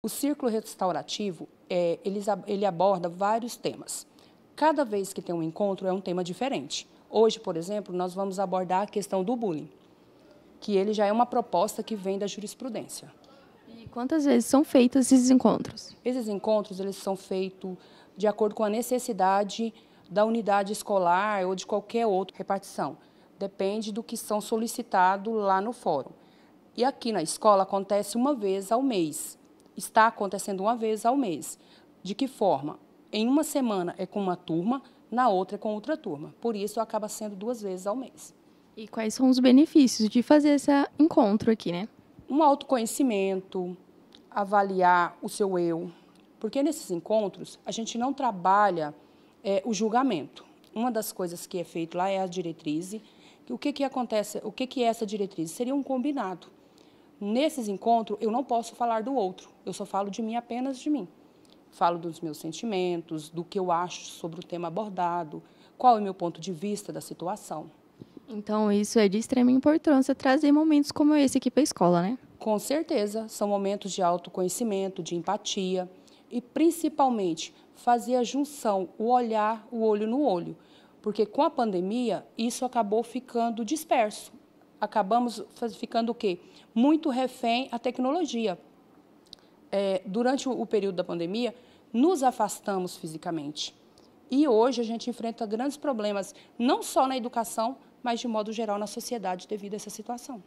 O círculo restaurativo, é, ele, ele aborda vários temas. Cada vez que tem um encontro é um tema diferente. Hoje, por exemplo, nós vamos abordar a questão do bullying, que ele já é uma proposta que vem da jurisprudência. E quantas vezes são feitos esses encontros? Esses encontros eles são feitos de acordo com a necessidade da unidade escolar ou de qualquer outra repartição. Depende do que são solicitado lá no fórum. E aqui na escola acontece uma vez ao mês está acontecendo uma vez ao mês. De que forma? Em uma semana é com uma turma, na outra é com outra turma. Por isso acaba sendo duas vezes ao mês. E quais são os benefícios de fazer esse encontro aqui, né? Um autoconhecimento, avaliar o seu eu. Porque nesses encontros a gente não trabalha é, o julgamento. Uma das coisas que é feito lá é a diretriz. O que, que acontece? O que, que é essa diretriz? Seria um combinado Nesses encontros, eu não posso falar do outro, eu só falo de mim, apenas de mim. Falo dos meus sentimentos, do que eu acho sobre o tema abordado, qual é o meu ponto de vista da situação. Então, isso é de extrema importância trazer momentos como esse aqui para a escola, né? Com certeza, são momentos de autoconhecimento, de empatia e principalmente fazer a junção, o olhar, o olho no olho. Porque com a pandemia, isso acabou ficando disperso acabamos ficando o quê? Muito refém à tecnologia. É, durante o período da pandemia, nos afastamos fisicamente. E hoje a gente enfrenta grandes problemas, não só na educação, mas de modo geral na sociedade, devido a essa situação.